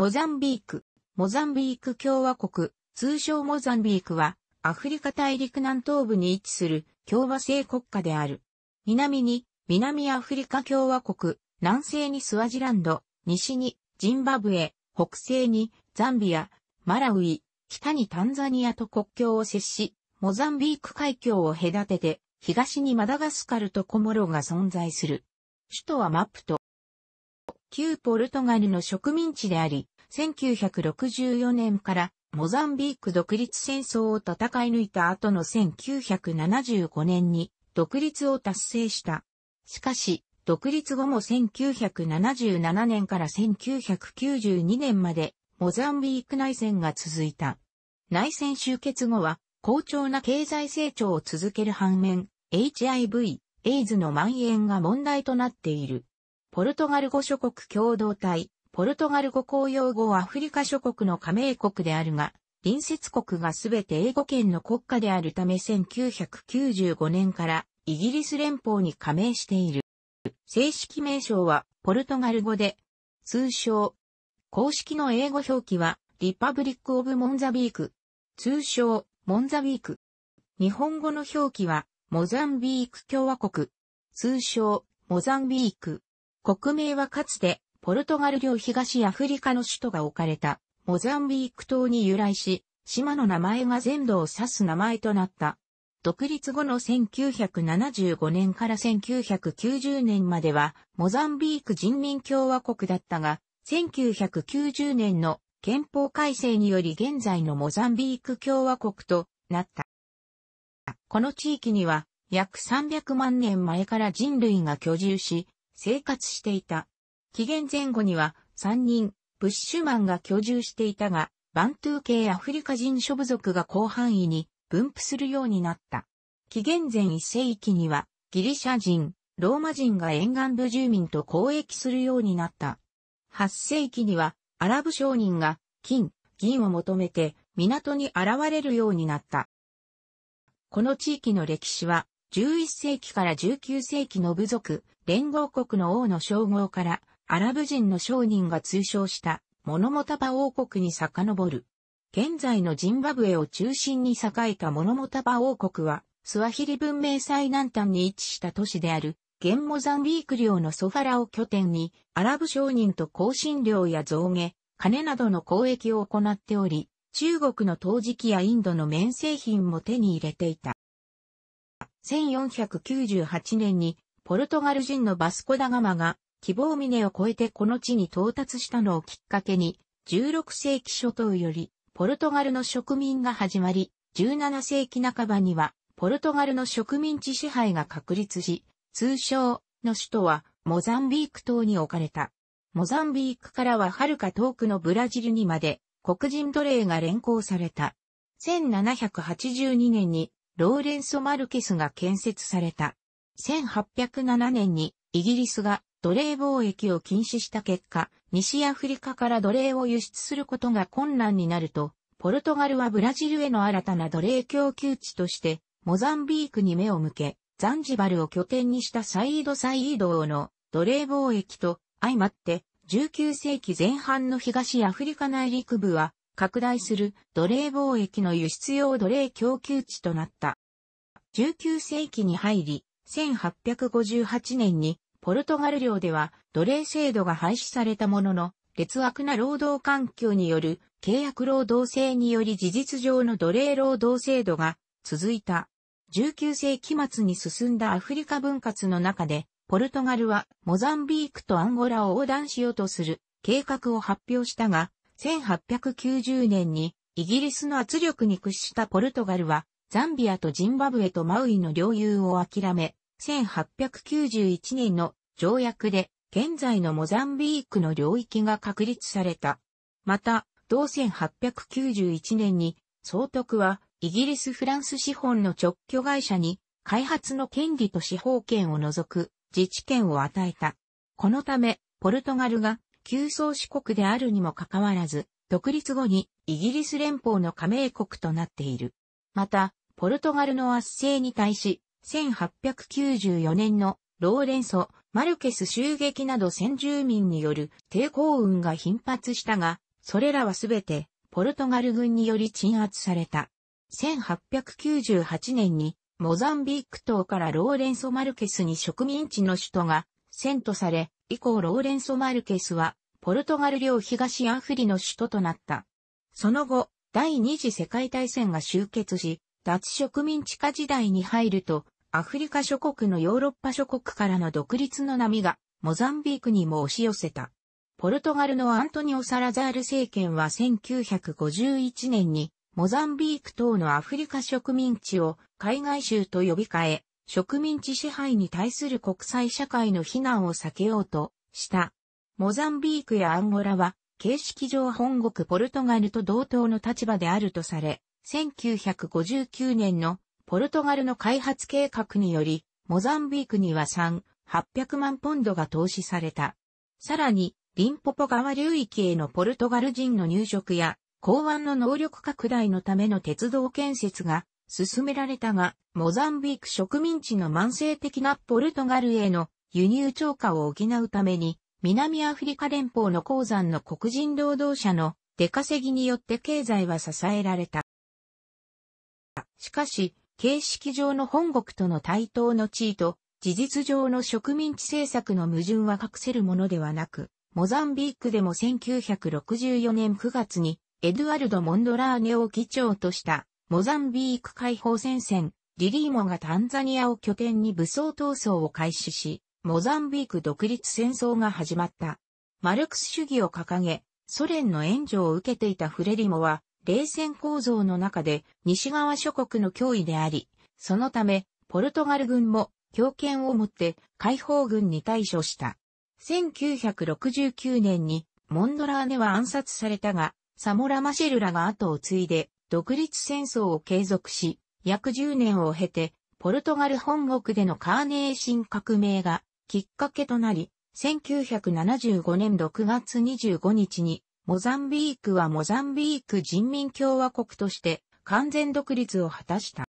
モザンビーク、モザンビーク共和国、通称モザンビークは、アフリカ大陸南東部に位置する共和制国家である。南に、南アフリカ共和国、南西にスワジランド、西に、ジンバブエ、北西に、ザンビア、マラウイ、北にタンザニアと国境を接し、モザンビーク海峡を隔てて、東にマダガスカルとコモロが存在する。首都はマプト。旧ポルトガルの植民地であり、1964年からモザンビーク独立戦争を戦い抜いた後の1975年に独立を達成した。しかし、独立後も1977年から1992年までモザンビーク内戦が続いた。内戦終結後は好調な経済成長を続ける反面、HIV、エイズの蔓延が問題となっている。ポルトガル語諸国共同体、ポルトガル語公用語はアフリカ諸国の加盟国であるが、隣接国がすべて英語圏の国家であるため1995年からイギリス連邦に加盟している。正式名称はポルトガル語で、通称。公式の英語表記はリパブリック・オブ・モンザビーク。通称、モンザビーク。日本語の表記はモザンビーク共和国。通称、モザンビーク。国名はかつてポルトガル領東アフリカの首都が置かれた、モザンビーク島に由来し、島の名前が全土を指す名前となった。独立後の1975年から1990年までは、モザンビーク人民共和国だったが、1990年の憲法改正により現在のモザンビーク共和国となった。この地域には約300万年前から人類が居住し、生活していた。紀元前後には3人、ブッシュマンが居住していたが、バントゥー系アフリカ人諸部族が広範囲に分布するようになった。紀元前1世紀には、ギリシャ人、ローマ人が沿岸部住民と交易するようになった。8世紀には、アラブ商人が金、銀を求めて港に現れるようになった。この地域の歴史は、11世紀から19世紀の部族、連合国の王の称号からアラブ人の商人が通称したモノモタバ王国に遡る。現在のジンバブエを中心に栄えたモノモタバ王国は、スワヒリ文明最南端に位置した都市である、ゲンモザンビーク領のソファラを拠点に、アラブ商人と香辛料や造毛、金などの交易を行っており、中国の陶磁器やインドの綿製品も手に入れていた。1498年に、ポルトガル人のバスコダガマが希望峰を越えてこの地に到達したのをきっかけに、16世紀初頭より、ポルトガルの植民が始まり、17世紀半ばには、ポルトガルの植民地支配が確立し、通称の首都はモザンビーク島に置かれた。モザンビークからは遥か遠くのブラジルにまで黒人奴隷が連行された。1782年にローレンソ・マルケスが建設された。1807年にイギリスが奴隷貿易を禁止した結果、西アフリカから奴隷を輸出することが困難になると、ポルトガルはブラジルへの新たな奴隷供給地として、モザンビークに目を向け、ザンジバルを拠点にしたサイード・サイード王の奴隷貿易と相まって、19世紀前半の東アフリカ内陸部は、拡大する奴隷貿易の輸出用奴隷供給地となった。19世紀に入り、1858年にポルトガル領では奴隷制度が廃止されたものの、劣悪な労働環境による契約労働制により事実上の奴隷労働制度が続いた。19世紀末に進んだアフリカ分割の中で、ポルトガルはモザンビークとアンゴラを横断しようとする計画を発表したが、1890年にイギリスの圧力に屈したポルトガルは、ザンビアとジンバブエとマウイの領有を諦め、1891年の条約で現在のモザンビークの領域が確立された。また、同1891年に総督はイギリス・フランス資本の直居会社に開発の権利と司法権を除く自治権を与えた。このため、ポルトガルが旧宗主国であるにもかかわらず、独立後にイギリス連邦の加盟国となっている。また、ポルトガルの圧政に対し、1894年のローレンソ、マルケス襲撃など先住民による抵抗運が頻発したが、それらはすべてポルトガル軍により鎮圧された。1898年にモザンビーク島からローレンソ・マルケスに植民地の首都が遷都され、以降ローレンソ・マルケスはポルトガル領東アフリの首都となった。その後、第二次世界大戦が終結し、脱植民地化時代に入ると、アフリカ諸国のヨーロッパ諸国からの独立の波が、モザンビークにも押し寄せた。ポルトガルのアントニオ・サラザール政権は1951年に、モザンビーク等のアフリカ植民地を海外州と呼び替え、植民地支配に対する国際社会の非難を避けようとした。モザンビークやアンゴラは、形式上本国ポルトガルと同等の立場であるとされ、1959年のポルトガルの開発計画により、モザンビークには3、800万ポンドが投資された。さらに、リンポポ川流域へのポルトガル人の入植や、港湾の能力拡大のための鉄道建設が進められたが、モザンビーク植民地の慢性的なポルトガルへの輸入超過を補うために、南アフリカ連邦の鉱山の黒人労働者の出稼ぎによって経済は支えられた。しかし、形式上の本国との対等の地位と、事実上の植民地政策の矛盾は隠せるものではなく、モザンビークでも1964年9月に、エドゥアルド・モンドラーネを議長とした、モザンビーク解放戦線、リリーモがタンザニアを拠点に武装闘争を開始し、モザンビーク独立戦争が始まった。マルクス主義を掲げ、ソ連の援助を受けていたフレリモは、冷戦構造の中で西側諸国の脅威であり、そのため、ポルトガル軍も強権を持って解放軍に対処した。1969年にモンドラーネは暗殺されたが、サモラ・マシェルらが後を継いで独立戦争を継続し、約10年を経て、ポルトガル本国でのカーネーシン革命がきっかけとなり、1975年6月25日にモザンビークはモザンビーク人民共和国として完全独立を果たした。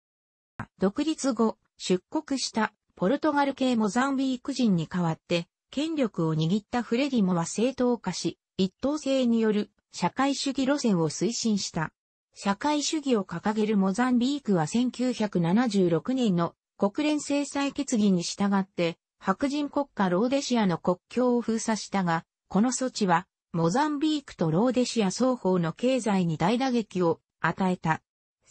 独立後、出国したポルトガル系モザンビーク人に代わって権力を握ったフレディモは正当化し、一党制による社会主義路線を推進した。社会主義を掲げるモザンビークは1976年の国連制裁決議に従って白人国家ローデシアの国境を封鎖したが、この措置はモザンビークとローデシア双方の経済に大打撃を与えた。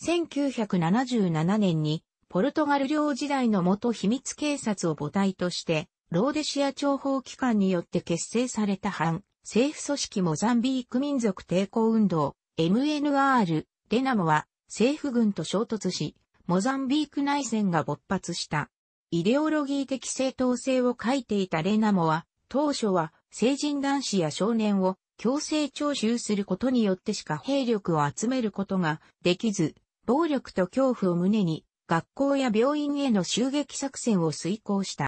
1977年にポルトガル領時代の元秘密警察を母体として、ローデシア諜報機関によって結成された反政府組織モザンビーク民族抵抗運動 MNR レナモは政府軍と衝突し、モザンビーク内戦が勃発した。イデオロギー的正当性を書いていたレナモは、当初は成人男子や少年を強制徴収することによってしか兵力を集めることができず、暴力と恐怖を胸に学校や病院への襲撃作戦を遂行した。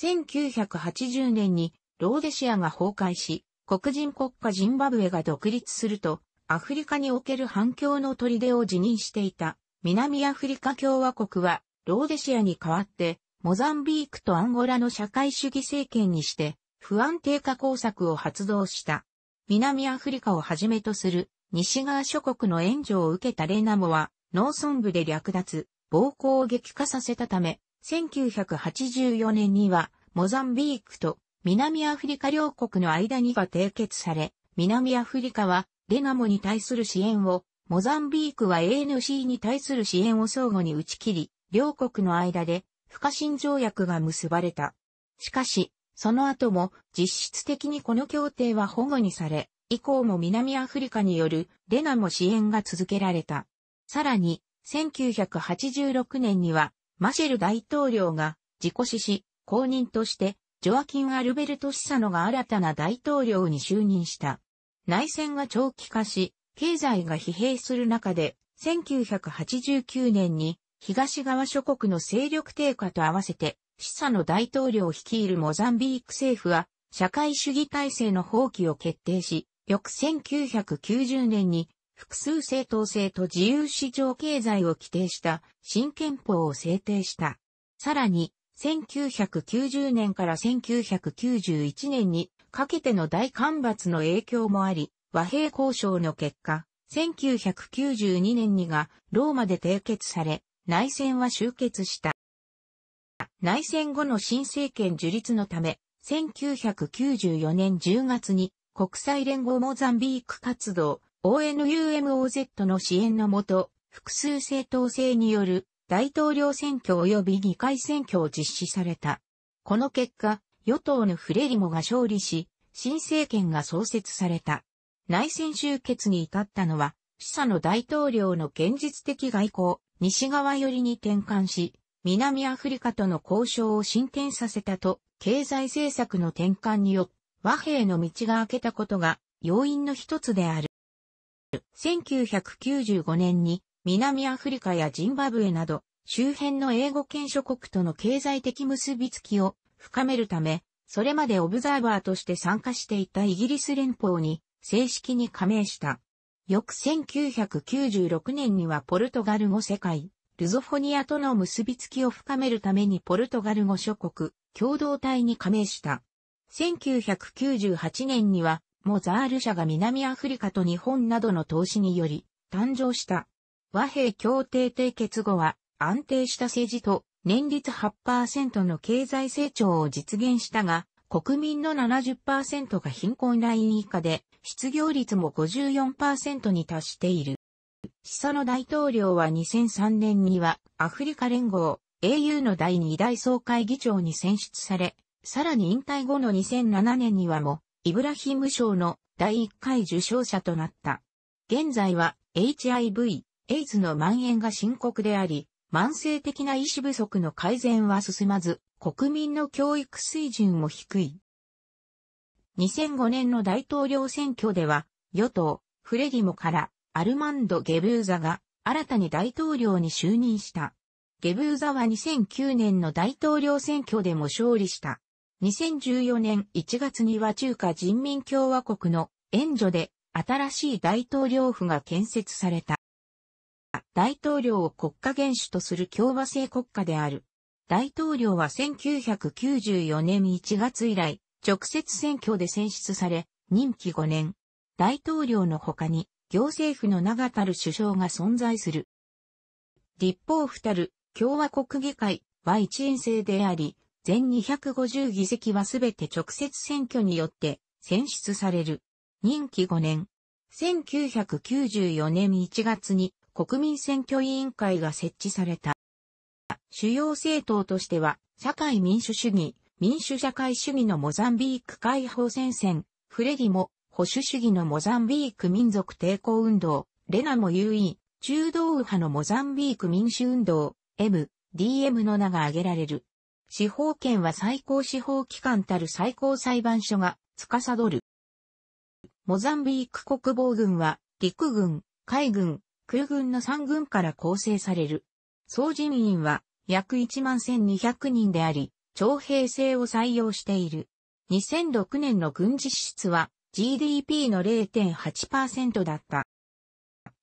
1980年にローデシアが崩壊し、黒人国家ジンバブエが独立すると、アフリカにおける反共の砦を辞任していた南アフリカ共和国はローデシアに代わってモザンビークとアンゴラの社会主義政権にして不安定化工作を発動した。南アフリカをはじめとする西側諸国の援助を受けたレナモは農村部で略奪、暴行を激化させたため、1984年にはモザンビークと南アフリカ両国の間にが締結され、南アフリカはレナモに対する支援を、モザンビークは ANC に対する支援を相互に打ち切り、両国の間で不可侵条約が結ばれた。しかし、その後も実質的にこの協定は保護にされ、以降も南アフリカによるレナも支援が続けられた。さらに、1986年には、マシェル大統領が自己死し、公認として、ジョアキン・アルベルト・シサノが新たな大統領に就任した。内戦が長期化し、経済が疲弊する中で、1989年に東側諸国の勢力低下と合わせてシサの大統領率いるモザンビーク政府は、社会主義体制の放棄を決定し、翌1990年に複数正当性と自由市場経済を規定した新憲法を制定した。さらに、1990年から1991年にかけての大干ばつの影響もあり、和平交渉の結果、1992年にがローマで締結され、内戦は終結した。内戦後の新政権樹立のため、1994年10月に国際連合モザンビーク活動 ONUMOZ の支援のもと、複数政党制による大統領選挙及び議会選挙を実施された。この結果、与党のフレリモが勝利し、新政権が創設された。内戦終結に至ったのは、示唆の大統領の現実的外交、西側寄りに転換し、南アフリカとの交渉を進展させたと、経済政策の転換によって和平の道が開けたことが要因の一つである。1995年に南アフリカやジンバブエなど周辺の英語圏諸国との経済的結びつきを深めるため、それまでオブザーバーとして参加していたイギリス連邦に正式に加盟した。翌1996年にはポルトガル語世界ルゾフォニアとの結びつきを深めるためにポルトガル語諸国、共同体に加盟した。1998年には、モザール社が南アフリカと日本などの投資により、誕生した。和平協定締結後は、安定した政治と、年率8%の経済成長を実現したが、国民の70%が貧困ライン以下で、失業率も54%に達している。久野大統領は2003年にはアフリカ連合 AU の第2大総会議長に選出され、さらに引退後の2007年にはも、イブラヒム賞の第1回受賞者となった。現在は HIV、エイズの蔓延が深刻であり、慢性的な医師不足の改善は進まず、国民の教育水準も低い。2005年の大統領選挙では、与党、フレディモからアルマンド・ゲブーザが新たに大統領に就任した。ゲブーザは2009年の大統領選挙でも勝利した。2014年1月には中華人民共和国の援助で新しい大統領府が建設された。大統領を国家元首とする共和制国家である。大統領は1994年1月以来、直接選挙で選出され、任期5年。大統領の他に、行政府の長たる首相が存在する。立法二る共和国議会は一円制であり、全250議席はすべて直接選挙によって選出される。任期5年。1994年1月に国民選挙委員会が設置された。主要政党としては、社会民主主義、民主社会主義のモザンビーク解放戦線、フレディモ、保守主義のモザンビーク民族抵抗運動、レナモ UE、中道右派のモザンビーク民主運動、M、DM の名が挙げられる。司法権は最高司法機関たる最高裁判所が司る。モザンビーク国防軍は陸軍、海軍、空軍の3軍から構成される。総人員は約1万1200人であり、徴兵制を採用している。2006年の軍事支出は GDP の0.8%だった。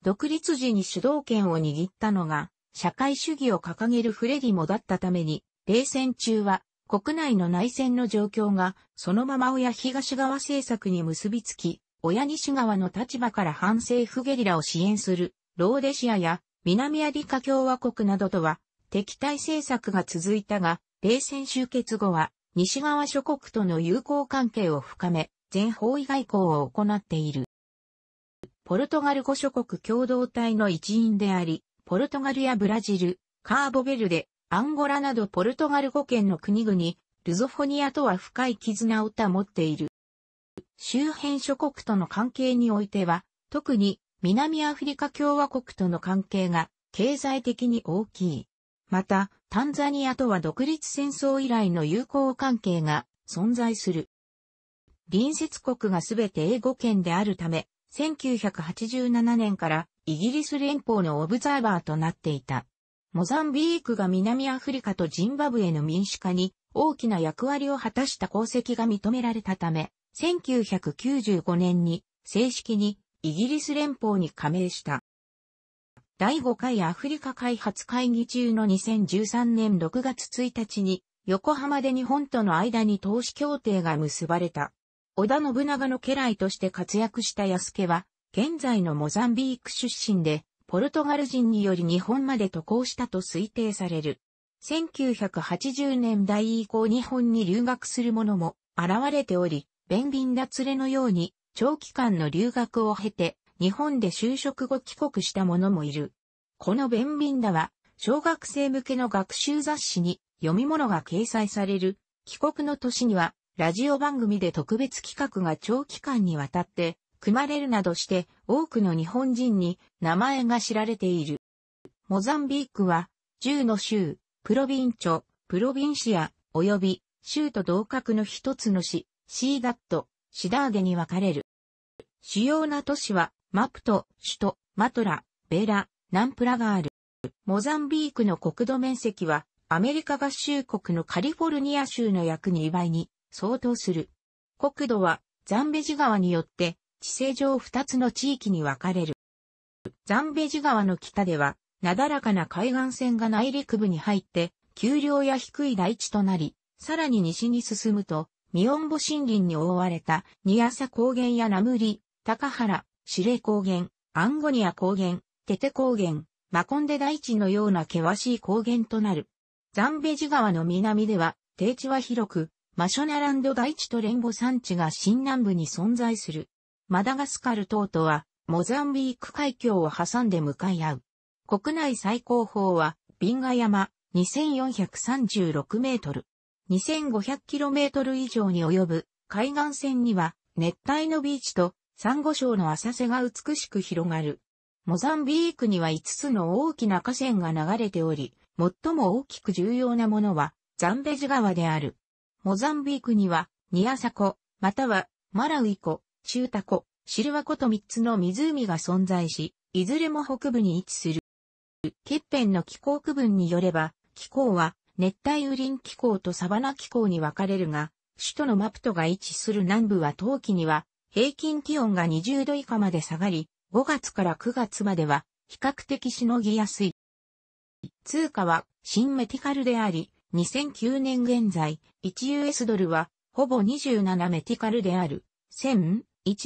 独立時に主導権を握ったのが、社会主義を掲げるフレディモだったために、冷戦中は国内の内戦の状況がそのまま親東側政策に結びつき、親西側の立場から反政府ゲリラを支援するローデシアや南アリカ共和国などとは敵対政策が続いたが、冷戦終結後は西側諸国との友好関係を深め、全方位外交を行っている。ポルトガル5諸国共同体の一員であり、ポルトガルやブラジル、カーボベルデ、アンゴラなどポルトガル語県の国々、ルゾフォニアとは深い絆を保っている。周辺諸国との関係においては、特に南アフリカ共和国との関係が経済的に大きい。また、タンザニアとは独立戦争以来の友好関係が存在する。隣接国がすべて英語圏であるため、1987年からイギリス連邦のオブザーバーとなっていた。モザンビークが南アフリカとジンバブエの民主化に大きな役割を果たした功績が認められたため、1995年に正式にイギリス連邦に加盟した。第5回アフリカ開発会議中の2013年6月1日に横浜で日本との間に投資協定が結ばれた。織田信長の家来として活躍した安家は、現在のモザンビーク出身で、ポルトガル人により日本まで渡航したと推定される。1980年代以降日本に留学する者も現れており、弁便連れのように長期間の留学を経て日本で就職後帰国した者もいる。この弁便だは小学生向けの学習雑誌に読み物が掲載される。帰国の年にはラジオ番組で特別企画が長期間にわたって組まれるなどして多くの日本人に名前が知られている。モザンビークは10の州、プロビンチョ、プロビンシア、及び州と同格の一つの市、シーダット、シダーデに分かれる。主要な都市はマプト、首都、マトラ、ベラ、ナンプラがある。モザンビークの国土面積はアメリカ合衆国のカリフォルニア州の約2倍に相当する。国土はザンベジ川によって地勢上2つの地域に分かれる。ザンベジ川の北では、なだらかな海岸線が内陸部に入って、丘陵や低い大地となり、さらに西に進むと、ミオンボ森林に覆われた、ニアサ高原やナムリ、高原、シレ高原、アンゴニア高原、テテ高原、マコンデ大地のような険しい高原となる。ザンベジ川の南では、低地は広く、マショナランド大地とレンボ山地が新南部に存在する。マダガスカル島とは、モザンビーク海峡を挟んで向かい合う。国内最高峰は、ビンガ山、2436メートル。2500キロメートル以上に及ぶ海岸線には、熱帯のビーチと、サンゴ礁の浅瀬が美しく広がる。モザンビークには5つの大きな河川が流れており、最も大きく重要なものは、ザンベジ川である。モザンビークには、ニアサコ、または、マラウイコ、チュータコ、シルワコと3つの湖が存在し、いずれも北部に位置する。欠片の気候区分によれば、気候は熱帯雨林気候とサバナ気候に分かれるが、首都のマプトが位置する南部は冬季には平均気温が20度以下まで下がり、5月から9月までは比較的しのぎやすい。通貨はシンメティカルであり、2009年現在、1US ドルは、ほぼ27メティカルである、1001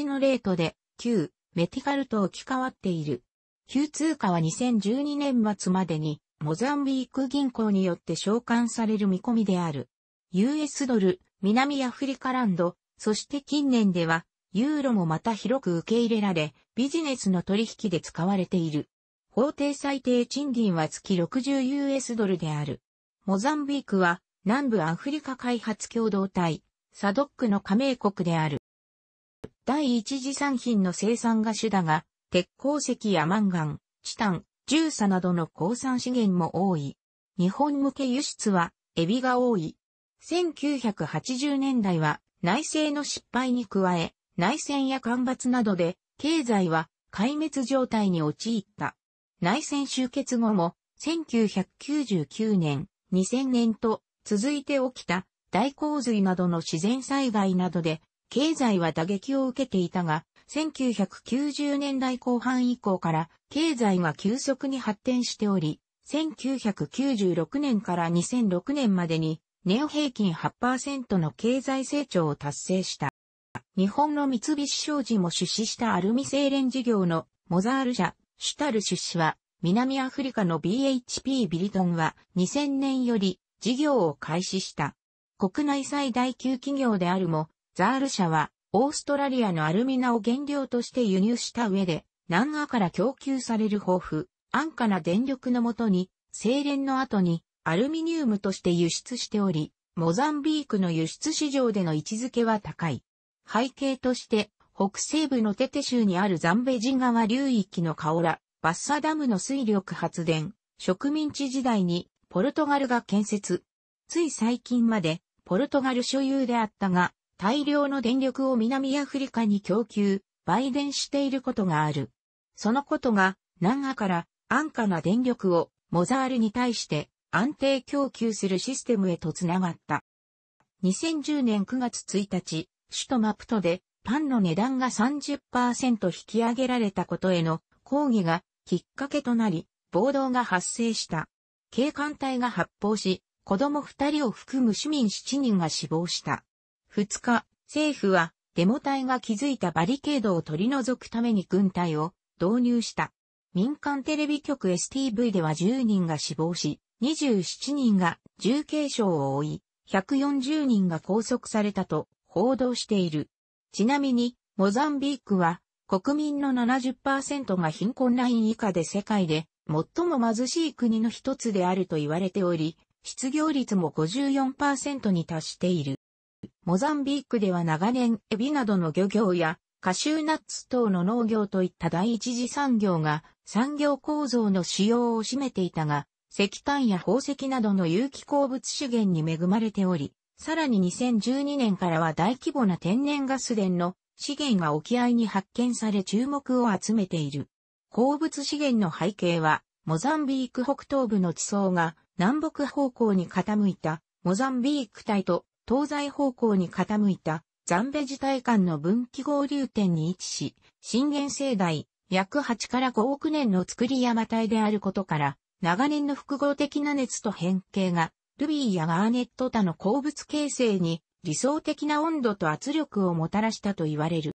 のレートで、9メティカルと置き換わっている。旧通貨は2012年末までに、モザンビーク銀行によって償還される見込みである。US ドル、南アフリカランド、そして近年では、ユーロもまた広く受け入れられ、ビジネスの取引で使われている。法定最低賃金は月 60US ドルである。モザンビークは南部アフリカ開発共同体、サドックの加盟国である。第一次産品の生産が主だが、鉄鉱石やマンガン、チタン、重砂などの鉱産資源も多い。日本向け輸出は、エビが多い。1980年代は内政の失敗に加え、内戦や干ばつなどで経済は壊滅状態に陥った。内戦終結後も1999年、2000年と続いて起きた大洪水などの自然災害などで経済は打撃を受けていたが、1990年代後半以降から経済が急速に発展しており、1996年から2006年までに年平均8%の経済成長を達成した。日本の三菱商事も出資したアルミ製錬事業のモザール社、シュタル出資は南アフリカの BHP ビリトンは2000年より事業を開始した。国内最大級企業であるも、ザール社はオーストラリアのアルミナを原料として輸入した上で、南アから供給される豊富、安価な電力のもとに、精錬の後にアルミニウムとして輸出しており、モザンビークの輸出市場での位置づけは高い。背景として、北西部のテテ州にあるザンベジ川流域のカオラ、バッサダムの水力発電、植民地時代にポルトガルが建設。つい最近までポルトガル所有であったが、大量の電力を南アフリカに供給、売電していることがある。そのことが、南アから安価な電力をモザールに対して安定供給するシステムへとつながった。2010年9月1日、首都マプトでパンの値段が30%引き上げられたことへの抗議がきっかけとなり、暴動が発生した。警官隊が発砲し、子供二人を含む市民七人が死亡した。二日、政府はデモ隊が築いたバリケードを取り除くために軍隊を導入した。民間テレビ局 STV では10人が死亡し、27人が重軽傷を負い、140人が拘束されたと報道している。ちなみに、モザンビークは国民の70%が貧困ライン以下で世界で最も貧しい国の一つであると言われており、失業率も54%に達している。モザンビークでは長年エビなどの漁業やカシューナッツ等の農業といった第一次産業が産業構造の使用を占めていたが、石炭や宝石などの有機鉱物資源に恵まれており、さらに2012年からは大規模な天然ガス田の資源が沖合に発見され注目を集めている。鉱物資源の背景は、モザンビーク北東部の地層が南北方向に傾いたモザンビーク帯と東西方向に傾いたザンベジ体間の分岐合流点に位置し、震源世代約8から5億年の作り山帯であることから、長年の複合的な熱と変形が、ルビーやガーネット他の鉱物形成に理想的な温度と圧力をもたらしたと言われる。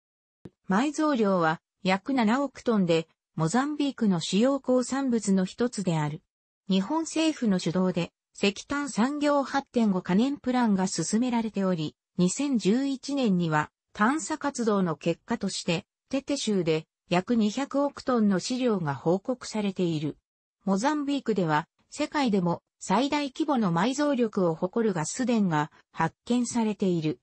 埋蔵量は約7億トンで、モザンビークの主要鉱産物の一つである。日本政府の主導で石炭産業発展5可燃プランが進められており、2011年には探査活動の結果として、テテ州で約200億トンの資料が報告されている。モザンビークでは世界でも最大規模の埋蔵力を誇るガス田が発見されている。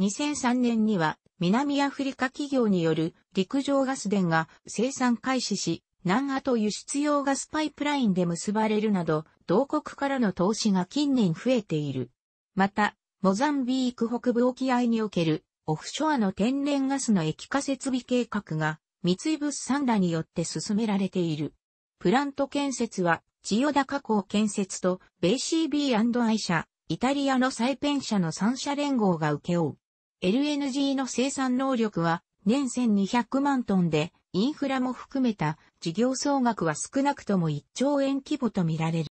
2003年には南アフリカ企業による陸上ガス田が生産開始し、南アと輸出用ガスパイプラインで結ばれるなど、同国からの投資が近年増えている。また、モザンビーク北部沖合におけるオフショアの天然ガスの液化設備計画が三井物産らによって進められている。プラント建設は千代田加工建設と、ベイシービーアイ社、イタリアのサイペン社の3社連合が請け負う。LNG の生産能力は、年1200万トンで、インフラも含めた事業総額は少なくとも1兆円規模とみられる。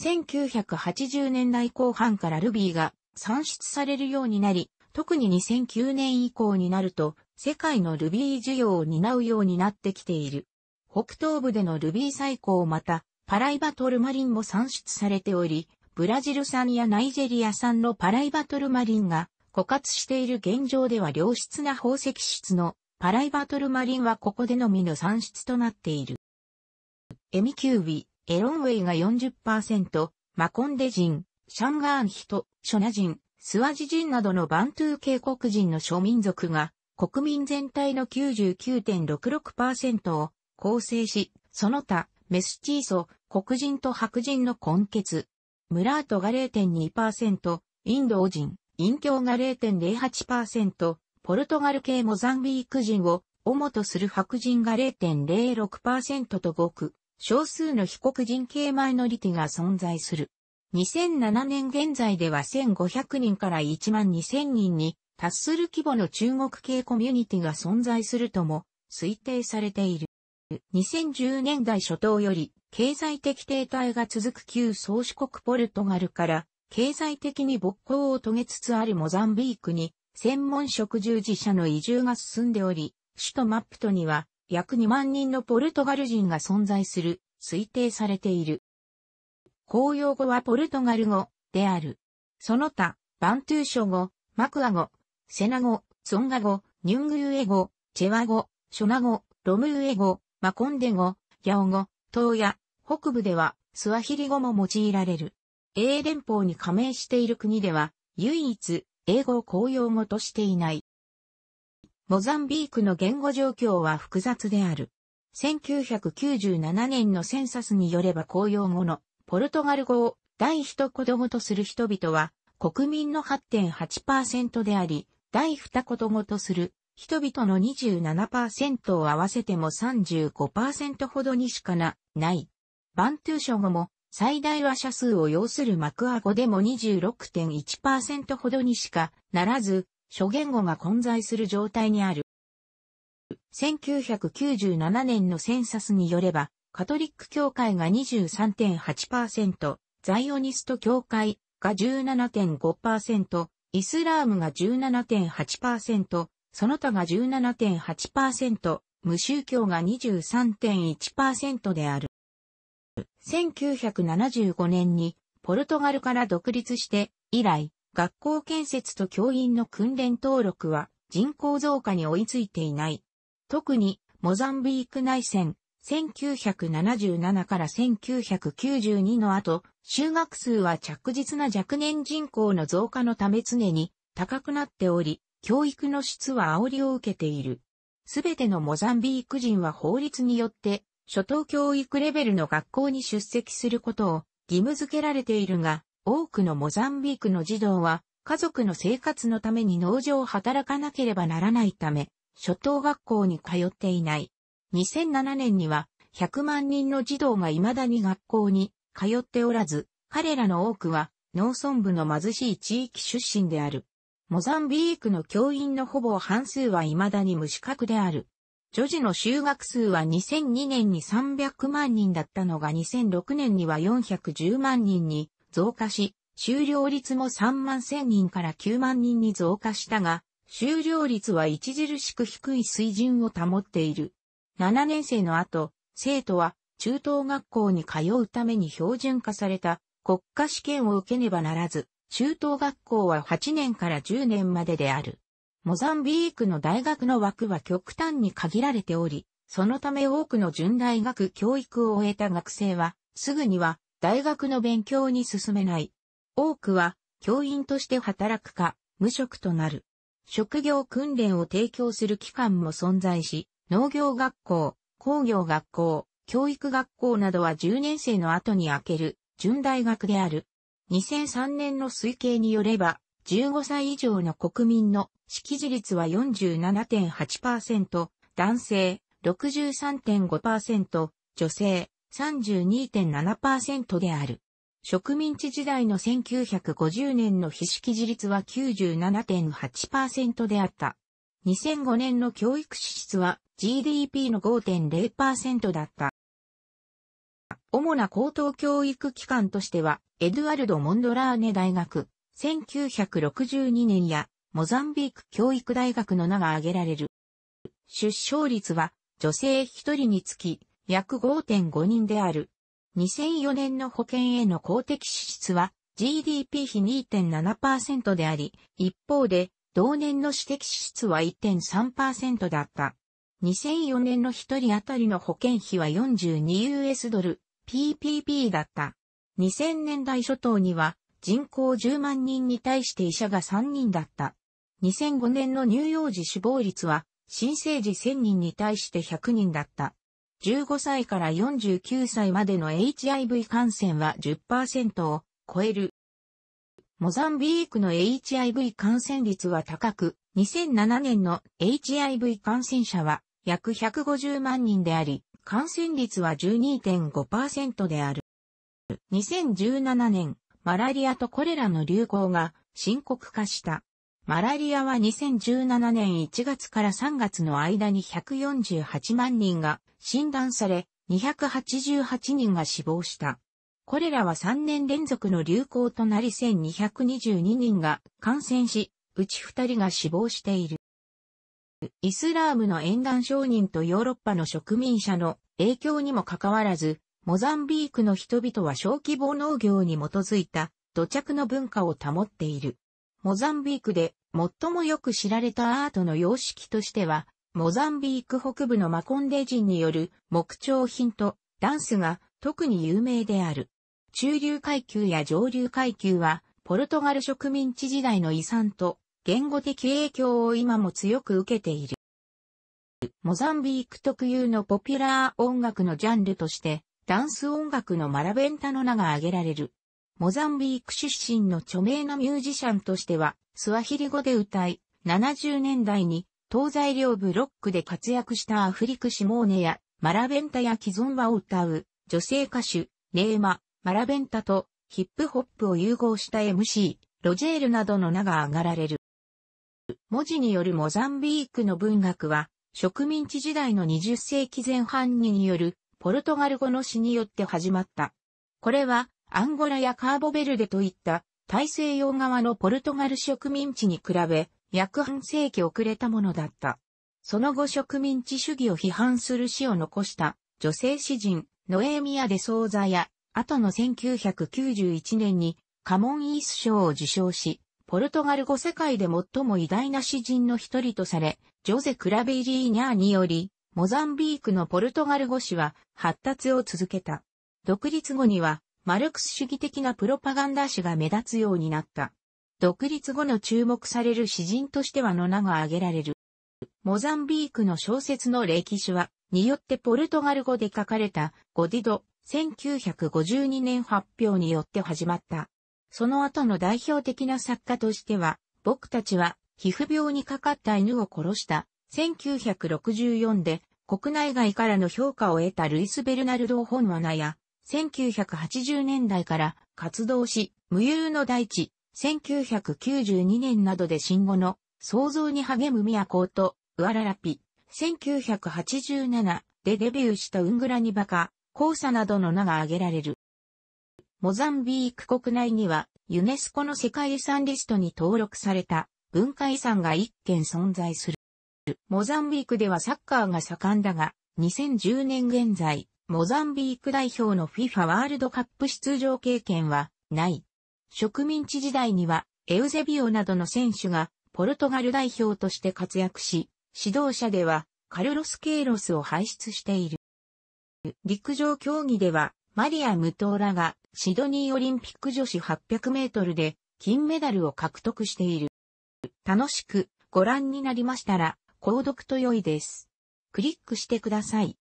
1980年代後半からルビーが産出されるようになり、特に2009年以降になると、世界のルビー需要を担うようになってきている。北東部でのルビー採鉱また、パライバトルマリンも産出されており、ブラジル産やナイジェリア産のパライバトルマリンが枯渇している現状では良質な宝石質のパライバトルマリンはここでのみの産出となっている。エミキュービ、エロンウェイが40%、マコンデ人、シャンガーン人、ショナ人、スワジ人などのバントゥー渓谷人の諸民族が国民全体の99.66%を構成し、その他、メスチーソ、黒人と白人の混血。ムラートが0.2%、インド人、ョ教が0.08%、ポルトガル系モザンビーク人を主とする白人が0.06%とごく、少数の非黒人系マイノリティが存在する。2007年現在では1500人から1万2000人に達する規模の中国系コミュニティが存在するとも推定されている。2010年代初頭より経済的停滞が続く旧宗主国ポルトガルから、経済的に勃興を遂げつつあるモザンビークに、専門職従事者の移住が進んでおり、首都マップトには、約2万人のポルトガル人が存在する、推定されている。公用語はポルトガル語である。その他、バントゥーショ語、マクア語、セナ語、ソンガ語、ニュングユエ語、チェワ語、ショナ語、ロムウエ語、マコンデ語、ヤオ語、トーヤ、北部ではスワヒリ語も用いられる。英連邦に加盟している国では、唯一、英語を公用語としていない。モザンビークの言語状況は複雑である。1997年のセンサスによれば公用語のポルトガル語を第一言語とする人々は国民の8.8%であり、第二言語とする人々の27%を合わせても35%ほどにしかな、ない。バントゥー書語も最大話者数を要する幕ア語でも26.1%ほどにしかならず、諸言語が混在する状態にある。1997年のセンサスによれば、カトリック教会が23.8%、ザイオニスト教会が17.5%、イスラームが17.8%、その他が17.8%、無宗教が23.1%である。1975年にポルトガルから独立して以来、学校建設と教員の訓練登録は人口増加に追いついていない。特にモザンビーク内戦、1977から1992の後、就学数は着実な若年人口の増加のため常に高くなっており、教育の質は煽りを受けている。すべてのモザンビーク人は法律によって初等教育レベルの学校に出席することを義務付けられているが、多くのモザンビークの児童は、家族の生活のために農場を働かなければならないため、初等学校に通っていない。2007年には、100万人の児童が未だに学校に通っておらず、彼らの多くは農村部の貧しい地域出身である。モザンビークの教員のほぼ半数は未だに無資格である。女児の就学数は2002年に300万人だったのが2006年には410万人に増加し、修了率も3万1000人から9万人に増加したが、修了率は著しく低い水準を保っている。7年生の後、生徒は中等学校に通うために標準化された国家試験を受けねばならず、中等学校は8年から10年までである。モザンビークの大学の枠は極端に限られており、そのため多くの準大学教育を終えた学生は、すぐには大学の勉強に進めない。多くは教員として働くか、無職となる。職業訓練を提供する機関も存在し、農業学校、工業学校、教育学校などは10年生の後に開ける、準大学である。2003年の推計によれば、15歳以上の国民の識字率は47.8%、男性63.5%、女性32.7%である。植民地時代の1950年の非識字率は97.8%であった。2005年の教育支出は GDP の5.0%だった。主な高等教育機関としては、エドゥアルド・モンドラーネ大学、1962年やモザンビーク教育大学の名が挙げられる。出生率は女性1人につき約5.5人である。2004年の保険への公的支出は GDP 比2.7%であり、一方で同年の私的支出は1.3%だった。2004年の1人当たりの保険費は 42US ドル PPP だった。2000年代初頭には人口10万人に対して医者が3人だった。2005年の乳幼児死亡率は、新生児1000人に対して100人だった。15歳から49歳までの HIV 感染は10%を超える。モザンビークの HIV 感染率は高く、2007年の HIV 感染者は約150万人であり、感染率は12.5%である。2017年、マラリアとコレラの流行が深刻化した。マラリアは2017年1月から3月の間に148万人が診断され、288人が死亡した。これらは3年連続の流行となり1222人が感染し、うち2人が死亡している。イスラームの沿岸商人とヨーロッパの植民者の影響にもかかわらず、モザンビークの人々は小規模農業に基づいた土着の文化を保っている。モザンビークで最もよく知られたアートの様式としては、モザンビーク北部のマコンデ人による木彫品とダンスが特に有名である。中流階級や上流階級は、ポルトガル植民地時代の遺産と言語的影響を今も強く受けている。モザンビーク特有のポピュラー音楽のジャンルとして、ダンス音楽のマラベンタの名が挙げられる。モザンビーク出身の著名なミュージシャンとしては、スワヒリ語で歌い、70年代に東西両ブロックで活躍したアフリク・シモーネやマラベンタや既存はを歌う女性歌手、ネーマ、マラベンタとヒップホップを融合した MC、ロジェールなどの名が挙がられる。文字によるモザンビークの文学は、植民地時代の20世紀前半にによるポルトガル語の詩によって始まった。これはアンゴラやカーボベルデといった大西洋側のポルトガル植民地に比べ約半世紀遅れたものだった。その後植民地主義を批判する詩を残した女性詩人ノエーミア・デ・ソーザや後の1991年にカモンイース賞を受賞し、ポルトガル語世界で最も偉大な詩人の一人とされ、ジョゼ・クラベリーニャーにより、モザンビークのポルトガル語詩は発達を続けた。独立後にはマルクス主義的なプロパガンダ誌が目立つようになった。独立後の注目される詩人としてはの名が挙げられる。モザンビークの小説の歴史は、によってポルトガル語で書かれたゴディド、1952年発表によって始まった。その後の代表的な作家としては、僕たちは皮膚病にかかった犬を殺した、1964で国内外からの評価を得たルイス・ベルナルド・ホンワナや、1980年代から活動し、無憂の大地、1992年などで新語の創造に励む都と、ウアララピ、1987でデビューしたウングラニバカ、コーサなどの名が挙げられる。モザンビーク国内には、ユネスコの世界遺産リストに登録された文化遺産が一件存在する。モザンビークではサッカーが盛んだが、2010年現在、モザンビーク代表の FIFA ワールドカップ出場経験はない。植民地時代にはエウゼビオなどの選手がポルトガル代表として活躍し、指導者ではカルロス・ケイロスを輩出している。陸上競技ではマリア・ムトーラがシドニーオリンピック女子800メートルで金メダルを獲得している。楽しくご覧になりましたら、購読と良いです。クリックしてください。